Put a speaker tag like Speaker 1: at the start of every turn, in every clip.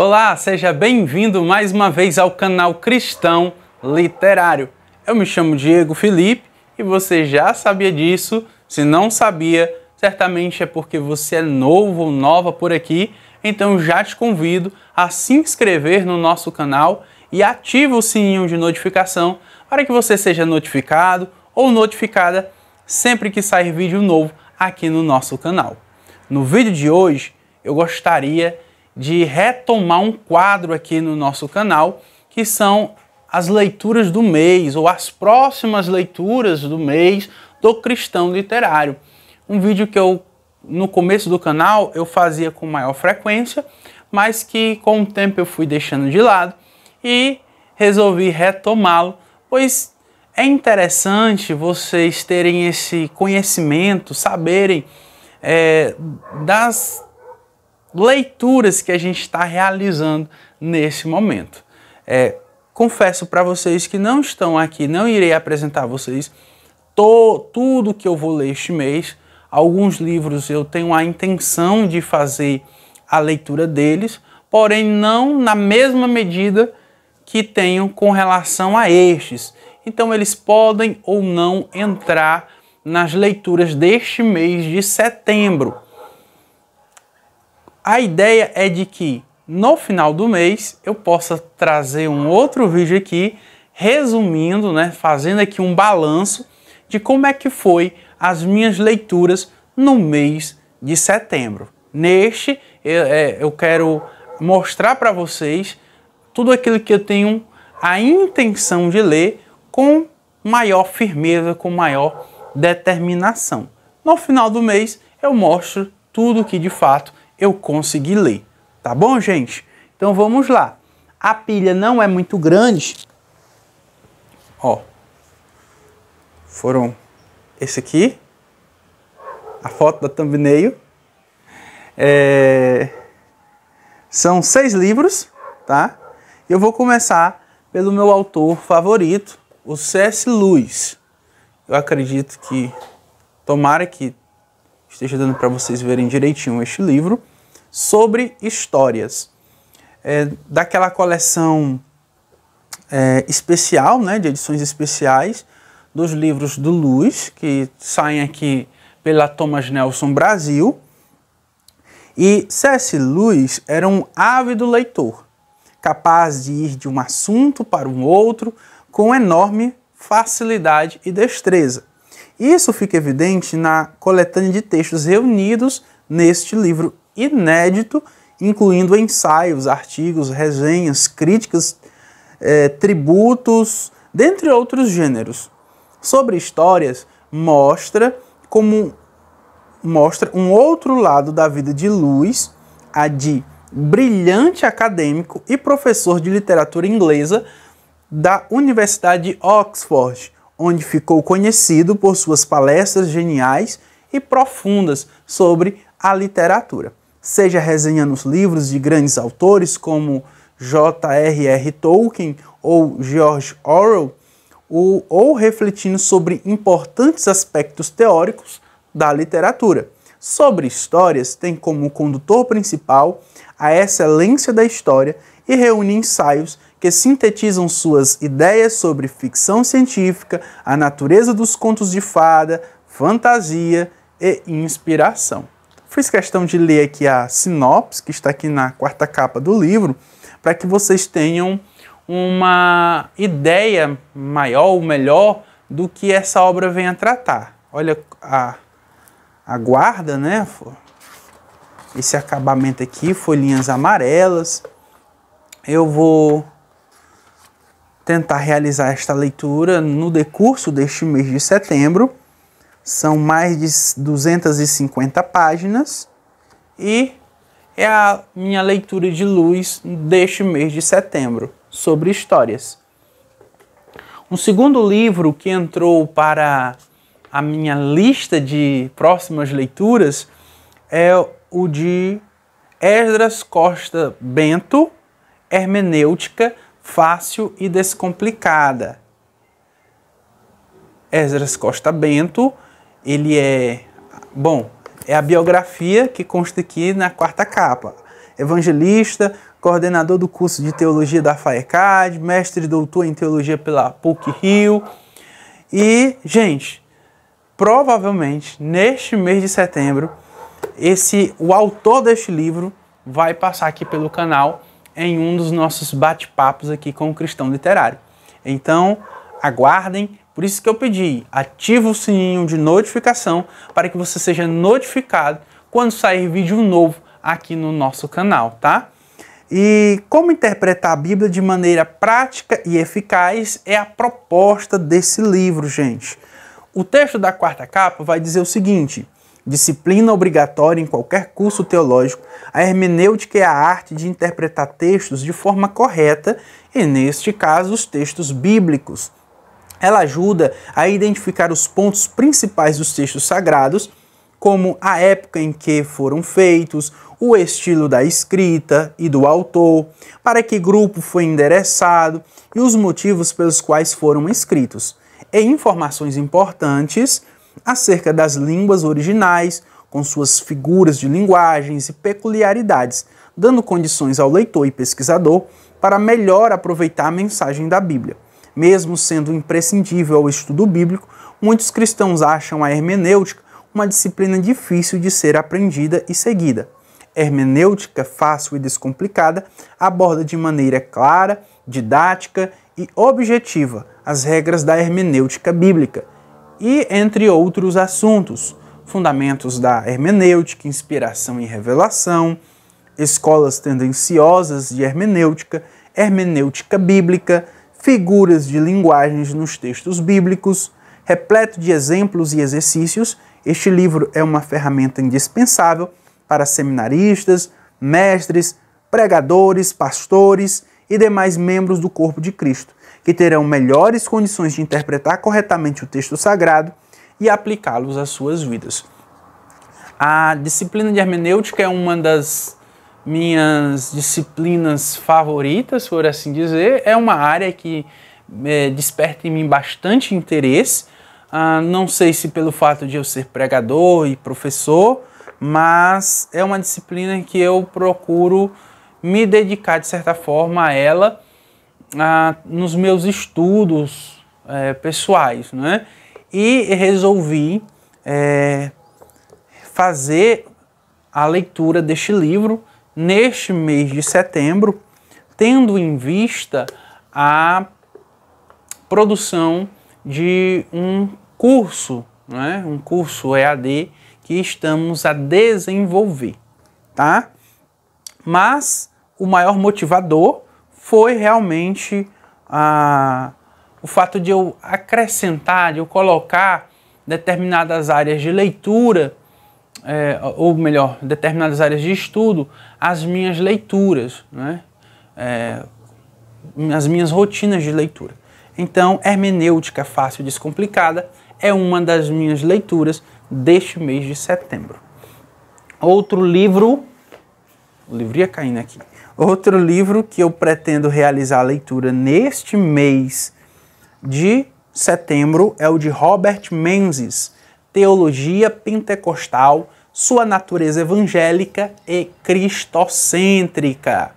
Speaker 1: Olá, seja bem-vindo mais uma vez ao canal Cristão Literário. Eu me chamo Diego Felipe e você já sabia disso. Se não sabia, certamente é porque você é novo ou nova por aqui. Então já te convido a se inscrever no nosso canal e ativa o sininho de notificação para que você seja notificado ou notificada sempre que sair vídeo novo aqui no nosso canal. No vídeo de hoje, eu gostaria de retomar um quadro aqui no nosso canal, que são as leituras do mês ou as próximas leituras do mês do cristão literário. Um vídeo que eu no começo do canal eu fazia com maior frequência, mas que com o tempo eu fui deixando de lado e resolvi retomá-lo, pois é interessante vocês terem esse conhecimento, saberem é, das leituras que a gente está realizando nesse momento. É, confesso para vocês que não estão aqui, não irei apresentar a vocês to, tudo que eu vou ler este mês. Alguns livros eu tenho a intenção de fazer a leitura deles, porém não na mesma medida que tenho com relação a estes. Então eles podem ou não entrar nas leituras deste mês de setembro. A ideia é de que no final do mês eu possa trazer um outro vídeo aqui resumindo, né, fazendo aqui um balanço de como é que foi as minhas leituras no mês de setembro. Neste eu, é, eu quero mostrar para vocês tudo aquilo que eu tenho a intenção de ler com maior firmeza, com maior determinação. No final do mês eu mostro tudo que de fato eu consegui ler. Tá bom, gente? Então vamos lá. A pilha não é muito grande. Ó. Foram esse aqui. A foto da thumbnail. É... São seis livros, tá? Eu vou começar pelo meu autor favorito, o C.S. Lewis. Eu acredito que, tomara que esteja dando para vocês verem direitinho este livro, sobre histórias. É, daquela coleção é, especial, né, de edições especiais, dos livros do Luz, que saem aqui pela Thomas Nelson Brasil. E C.S. Luz era um ávido leitor, capaz de ir de um assunto para um outro com enorme facilidade e destreza. Isso fica evidente na coletânea de textos reunidos neste livro inédito, incluindo ensaios, artigos, resenhas, críticas, eh, tributos, dentre outros gêneros. Sobre histórias, mostra como mostra um outro lado da vida de Lewis, a de brilhante acadêmico e professor de literatura inglesa da Universidade de Oxford, onde ficou conhecido por suas palestras geniais e profundas sobre a literatura, seja resenhando os livros de grandes autores como J.R.R. Tolkien ou George Orwell, ou, ou refletindo sobre importantes aspectos teóricos da literatura. Sobre histórias, tem como condutor principal a excelência da história e reúne ensaios que sintetizam suas ideias sobre ficção científica, a natureza dos contos de fada, fantasia e inspiração. Fiz questão de ler aqui a sinopse, que está aqui na quarta capa do livro, para que vocês tenham uma ideia maior ou melhor do que essa obra vem a tratar. Olha a, a guarda, né? esse acabamento aqui, folhinhas amarelas. Eu vou tentar realizar esta leitura no decurso deste mês de setembro. São mais de 250 páginas e é a minha leitura de luz deste mês de setembro sobre histórias. Um segundo livro que entrou para a minha lista de próximas leituras é o de Esdras Costa Bento, Hermenêutica Fácil e Descomplicada. Esdras Costa Bento, ele é. Bom, é a biografia que consta aqui na quarta capa. Evangelista, coordenador do curso de teologia da FAECAD, mestre e doutor em teologia pela PUC Rio. E, gente, provavelmente neste mês de setembro esse o autor deste livro vai passar aqui pelo canal em um dos nossos bate-papos aqui com o Cristão Literário. Então, aguardem. Por isso que eu pedi, ativa o sininho de notificação para que você seja notificado quando sair vídeo novo aqui no nosso canal, tá? E como interpretar a Bíblia de maneira prática e eficaz é a proposta desse livro, gente. O texto da quarta capa vai dizer o seguinte: disciplina obrigatória em qualquer curso teológico, a hermenêutica é a arte de interpretar textos de forma correta e, neste caso, os textos bíblicos. Ela ajuda a identificar os pontos principais dos textos sagrados, como a época em que foram feitos, o estilo da escrita e do autor, para que grupo foi endereçado e os motivos pelos quais foram escritos. E informações importantes acerca das línguas originais, com suas figuras de linguagens e peculiaridades, dando condições ao leitor e pesquisador para melhor aproveitar a mensagem da Bíblia. Mesmo sendo imprescindível ao estudo bíblico, muitos cristãos acham a hermenêutica uma disciplina difícil de ser aprendida e seguida. Hermenêutica fácil e descomplicada aborda de maneira clara, didática e objetiva as regras da hermenêutica bíblica e entre outros assuntos, fundamentos da hermenêutica, inspiração e revelação, escolas tendenciosas de hermenêutica, hermenêutica bíblica, figuras de linguagens nos textos bíblicos, repleto de exemplos e exercícios. Este livro é uma ferramenta indispensável para seminaristas, mestres, pregadores, pastores e demais membros do corpo de Cristo que terão melhores condições de interpretar corretamente o texto sagrado e aplicá-los às suas vidas. A disciplina de hermenêutica é uma das minhas disciplinas favoritas, por assim dizer. É uma área que é, desperta em mim bastante interesse. Ah, não sei se pelo fato de eu ser pregador e professor, mas é uma disciplina que eu procuro me dedicar de certa forma a ela nos meus estudos é, pessoais, né? E resolvi é, fazer a leitura deste livro neste mês de setembro, tendo em vista a produção de um curso, né? um curso EAD que estamos a desenvolver, tá? Mas o maior motivador foi realmente ah, o fato de eu acrescentar, de eu colocar determinadas áreas de leitura, é, ou melhor, determinadas áreas de estudo, as minhas leituras, né? É, as minhas rotinas de leitura. Então, Hermenêutica Fácil e Descomplicada é uma das minhas leituras deste mês de setembro. Outro livro o Livria caindo aqui. Outro livro que eu pretendo realizar a leitura neste mês de setembro é o de Robert Menzies, Teologia Pentecostal, Sua Natureza Evangélica e Cristocêntrica.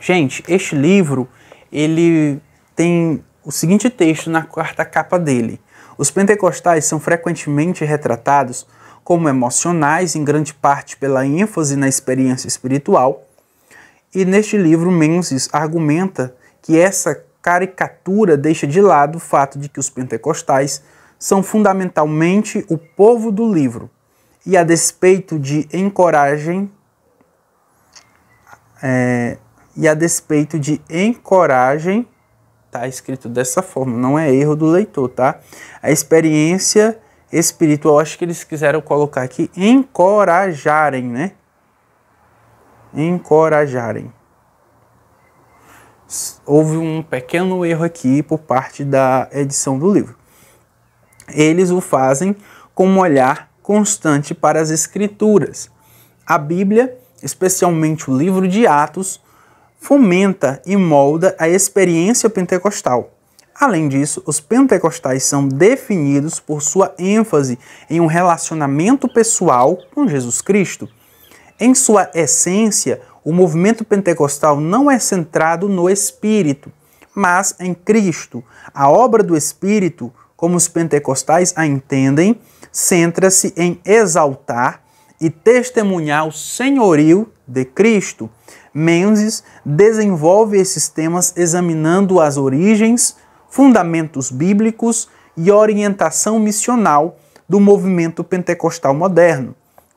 Speaker 1: Gente, este livro ele tem o seguinte texto na quarta capa dele. Os pentecostais são frequentemente retratados como emocionais, em grande parte pela ênfase na experiência espiritual. E neste livro, Menzies argumenta que essa caricatura deixa de lado o fato de que os pentecostais são fundamentalmente o povo do livro. E a despeito de encoragem, é, e a despeito de encoragem, tá escrito dessa forma, não é erro do leitor, tá? A experiência espiritual, acho que eles quiseram colocar aqui, encorajarem, né? Encorajarem. Houve um pequeno erro aqui por parte da edição do livro. Eles o fazem com um olhar constante para as Escrituras. A Bíblia, especialmente o livro de Atos, fomenta e molda a experiência pentecostal Além disso, os pentecostais são definidos por sua ênfase em um relacionamento pessoal com Jesus Cristo. Em sua essência, o movimento pentecostal não é centrado no Espírito, mas em Cristo. A obra do Espírito, como os pentecostais a entendem, centra-se em exaltar e testemunhar o senhorio de Cristo. Menzies desenvolve esses temas examinando as origens, fundamentos bíblicos e orientação missional do movimento pentecostal moderno.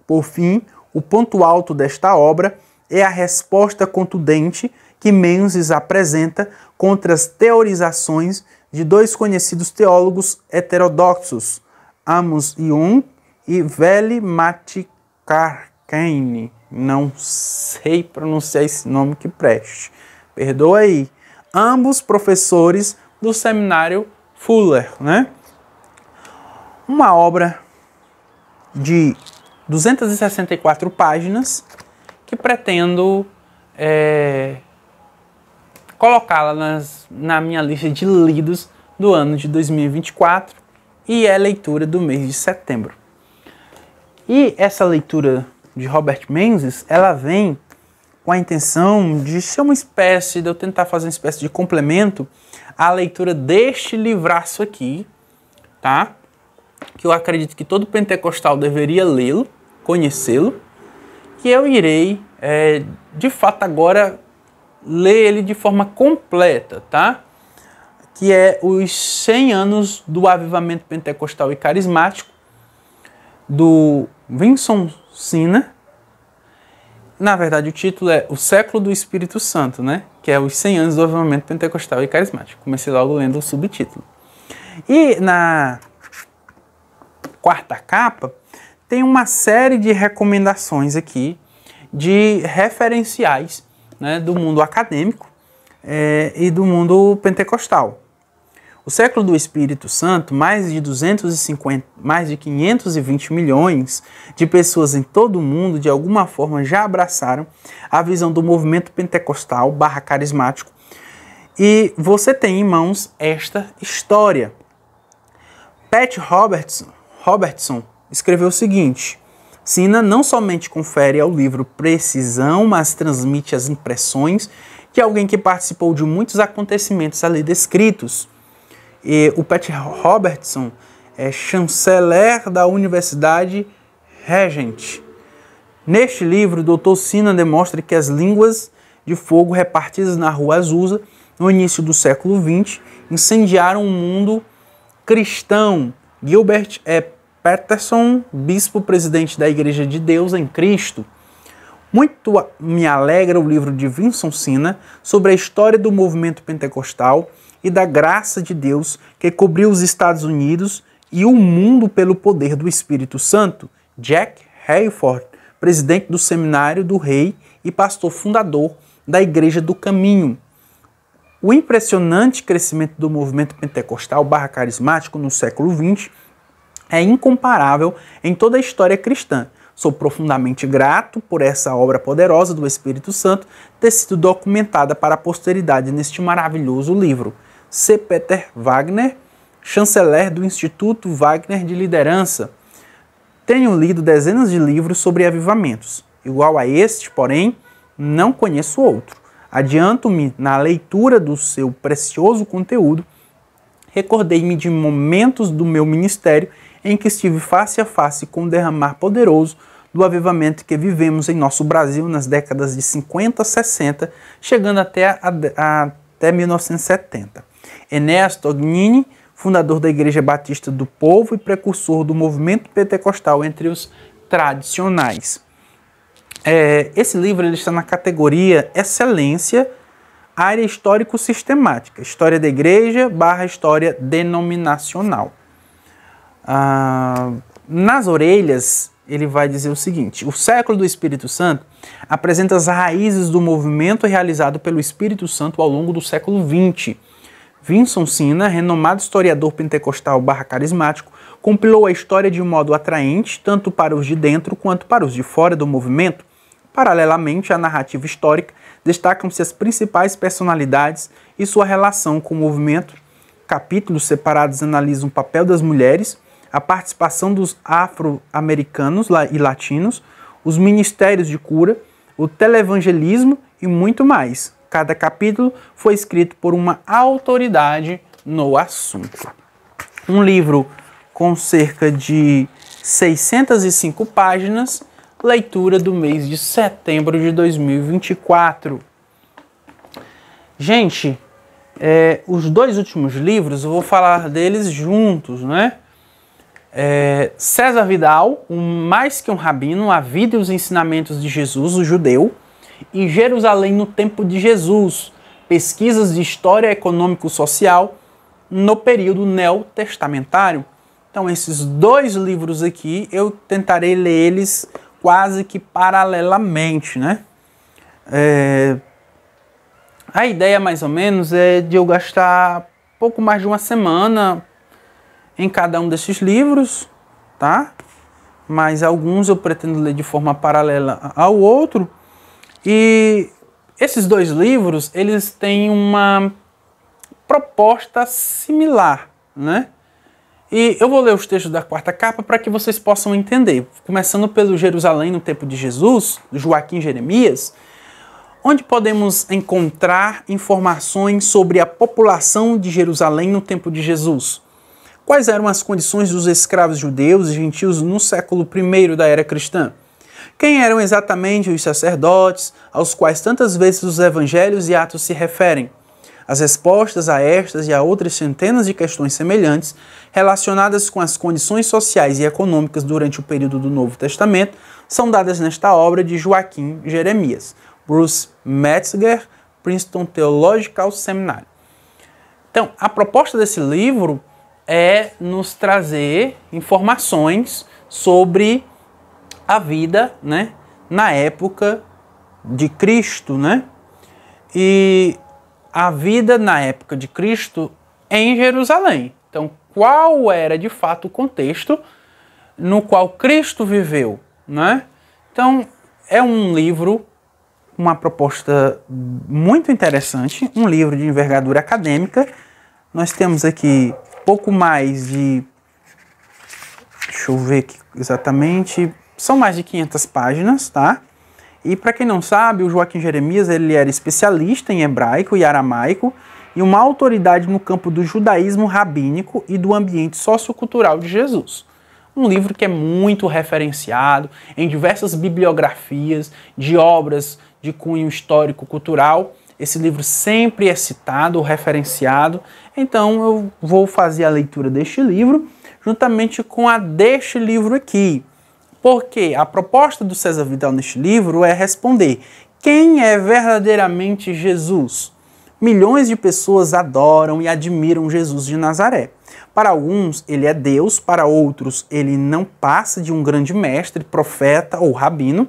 Speaker 1: Por fim, o ponto alto desta obra é a resposta contundente que Menzies apresenta contra as teorizações de dois conhecidos teólogos heterodoxos, Amos Young e Veli Matikarkane. Não sei pronunciar esse nome que preste. Perdoa aí. Ambos professores do seminário Fuller, né? Uma obra de 264 páginas que pretendo é, colocá-la na minha lista de lidos do ano de 2024 e é leitura do mês de setembro. E essa leitura de Robert Menzies, ela vem com a intenção de ser uma espécie, de eu tentar fazer uma espécie de complemento à leitura deste livraço aqui, tá? Que eu acredito que todo pentecostal deveria lê-lo, conhecê-lo, que eu irei, é, de fato, agora ler ele de forma completa, tá? Que é os 100 anos do avivamento pentecostal e carismático, do Vinson Sina, na verdade, o título é O Século do Espírito Santo, né? Que é os 100 anos do avivamento pentecostal e carismático. Comecei logo lendo o subtítulo. E na quarta capa tem uma série de recomendações aqui de referenciais né, do mundo acadêmico é, e do mundo pentecostal. O século do Espírito Santo, mais de 250, mais de 520 milhões de pessoas em todo o mundo de alguma forma já abraçaram a visão do movimento pentecostal barra carismático. E você tem em mãos esta história. Pat Robertson, Robertson escreveu o seguinte: Sina não somente confere ao livro precisão, mas transmite as impressões de alguém que participou de muitos acontecimentos ali descritos e o Pat Robertson é chanceler da Universidade Regent. Neste livro, o Dr. Sina demonstra que as línguas de fogo repartidas na rua Azusa, no início do século XX, incendiaram o mundo cristão. Gilbert é Peterson, bispo presidente da Igreja de Deus em Cristo. Muito me alegra o livro de Vincent Sina sobre a história do movimento pentecostal e da graça de Deus que cobriu os Estados Unidos e o mundo pelo poder do Espírito Santo, Jack Hayford, presidente do Seminário do Rei e pastor fundador da Igreja do Caminho. O impressionante crescimento do movimento pentecostal barra carismático no século XX é incomparável em toda a história cristã. Sou profundamente grato por essa obra poderosa do Espírito Santo ter sido documentada para a posteridade neste maravilhoso livro. C. Peter Wagner, chanceler do Instituto Wagner de Liderança. Tenho lido dezenas de livros sobre avivamentos. Igual a este, porém, não conheço outro. Adianto-me na leitura do seu precioso conteúdo. Recordei-me de momentos do meu ministério em que estive face a face com o derramar poderoso do avivamento que vivemos em nosso Brasil nas décadas de 50, 60, chegando até, a, a, até 1970. Enéas Tognini, fundador da Igreja Batista do Povo e precursor do movimento pentecostal entre os tradicionais. É, esse livro ele está na categoria Excelência, Área Histórico-Sistemática, História da Igreja barra História Denominacional. Ah, nas orelhas, ele vai dizer o seguinte: o século do Espírito Santo apresenta as raízes do movimento realizado pelo Espírito Santo ao longo do século XX Vinson Sina, renomado historiador pentecostal barra carismático, compilou a história de um modo atraente tanto para os de dentro quanto para os de fora do movimento. Paralelamente à narrativa histórica, destacam-se as principais personalidades e sua relação com o movimento. Capítulos separados analisam o papel das mulheres, a participação dos afro-americanos e latinos, os ministérios de cura, o televangelismo e muito mais. Cada capítulo foi escrito por uma autoridade no assunto. Um livro com cerca de 605 páginas, leitura do mês de setembro de 2024. Gente, é, os dois últimos livros, eu vou falar deles juntos, né? É, César Vidal, um, Mais que um Rabino, A Vida e os Ensinamentos de Jesus, o Judeu e Jerusalém no tempo de Jesus, pesquisas de história econômico-social no período neotestamentário. Então, esses dois livros aqui, eu tentarei ler eles quase que paralelamente, né? É... A ideia, mais ou menos, é de eu gastar pouco mais de uma semana em cada um desses livros, tá? Mas alguns eu pretendo ler de forma paralela ao outro e esses dois livros, eles têm uma proposta similar, né? E eu vou ler os textos da quarta capa para que vocês possam entender. Começando pelo Jerusalém no tempo de Jesus, Joaquim Jeremias, onde podemos encontrar informações sobre a população de Jerusalém no tempo de Jesus. Quais eram as condições dos escravos judeus e gentios no século I da era cristã? Quem eram exatamente os sacerdotes aos quais tantas vezes os evangelhos e Atos se referem? As respostas a estas e a outras centenas de questões semelhantes, relacionadas com as condições sociais e econômicas durante o período do Novo Testamento, são dadas nesta obra de Joaquim Jeremias, Bruce Metzger, Princeton Theological Seminary. Então, a proposta desse livro é nos trazer informações sobre a vida, né, na época de Cristo, né? E a vida na época de Cristo em Jerusalém. Então, qual era de fato o contexto no qual Cristo viveu, né? Então, é um livro uma proposta muito interessante, um livro de envergadura acadêmica. Nós temos aqui pouco mais de deixa eu ver aqui exatamente são mais de 500 páginas, tá? E para quem não sabe, o Joaquim Jeremias ele era especialista em hebraico e aramaico e uma autoridade no campo do judaísmo rabínico e do ambiente sociocultural de Jesus. Um livro que é muito referenciado em diversas bibliografias de obras de cunho histórico cultural. Esse livro sempre é citado referenciado, então eu vou fazer a leitura deste livro juntamente com a deste livro aqui, porque a proposta do César Vidal neste livro é responder quem é verdadeiramente Jesus. Milhões de pessoas adoram e admiram Jesus de Nazaré. Para alguns, ele é Deus, para outros, ele não passa de um grande mestre, profeta ou rabino.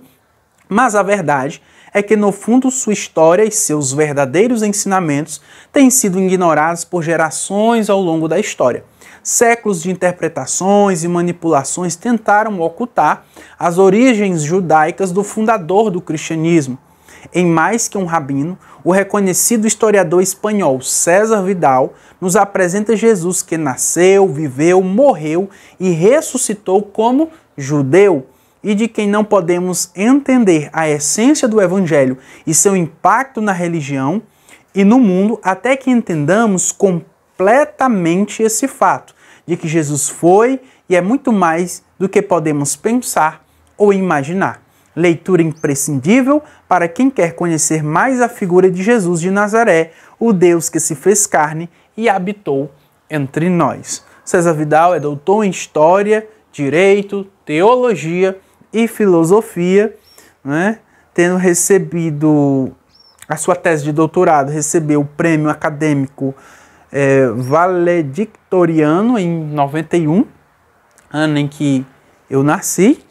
Speaker 1: Mas a verdade é que, no fundo, sua história e seus verdadeiros ensinamentos têm sido ignorados por gerações ao longo da história. Séculos de interpretações e manipulações tentaram ocultar as origens judaicas do fundador do cristianismo. Em mais que um rabino, o reconhecido historiador espanhol César Vidal nos apresenta Jesus que nasceu, viveu, morreu e ressuscitou como judeu e de quem não podemos entender a essência do Evangelho e seu impacto na religião e no mundo até que entendamos com completamente esse fato de que Jesus foi e é muito mais do que podemos pensar ou imaginar. Leitura imprescindível para quem quer conhecer mais a figura de Jesus de Nazaré, o Deus que se fez carne e habitou entre nós. César Vidal é doutor em História, Direito, Teologia e Filosofia, né? tendo recebido a sua tese de doutorado, recebeu o prêmio acadêmico é, valedictoriano em 91, ano em que eu nasci.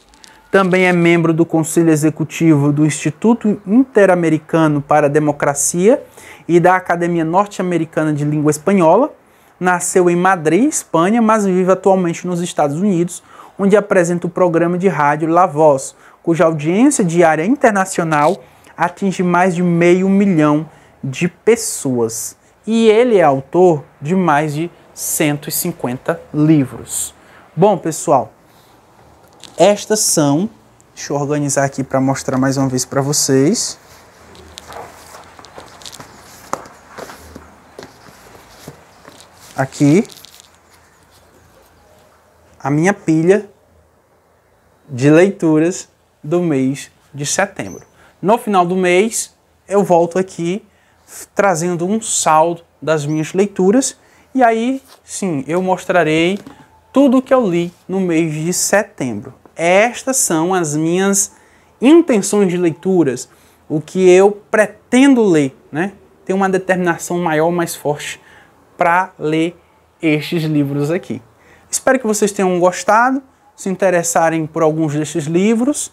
Speaker 1: Também é membro do Conselho Executivo do Instituto Interamericano para a Democracia e da Academia Norte-Americana de Língua Espanhola. Nasceu em Madrid, Espanha, mas vive atualmente nos Estados Unidos, onde apresenta o programa de rádio La Voz, cuja audiência diária internacional atinge mais de meio milhão de pessoas e ele é autor de mais de 150 livros. Bom, pessoal, estas são, deixa eu organizar aqui para mostrar mais uma vez para vocês. Aqui a minha pilha de leituras do mês de setembro. No final do mês, eu volto aqui trazendo um saldo das minhas leituras. E aí, sim, eu mostrarei tudo que eu li no mês de setembro. Estas são as minhas intenções de leituras, o que eu pretendo ler, né? Ter uma determinação maior, mais forte para ler estes livros aqui. Espero que vocês tenham gostado, se interessarem por alguns destes livros,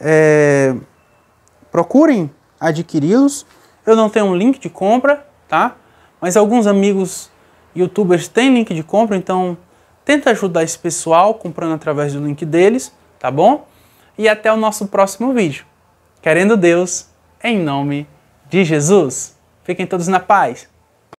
Speaker 1: é... procurem adquiri-los. Eu não tenho um link de compra, tá? Mas alguns amigos youtubers têm link de compra, então tenta ajudar esse pessoal comprando através do link deles, tá bom? E até o nosso próximo vídeo. Querendo Deus, em nome de Jesus. Fiquem todos na paz.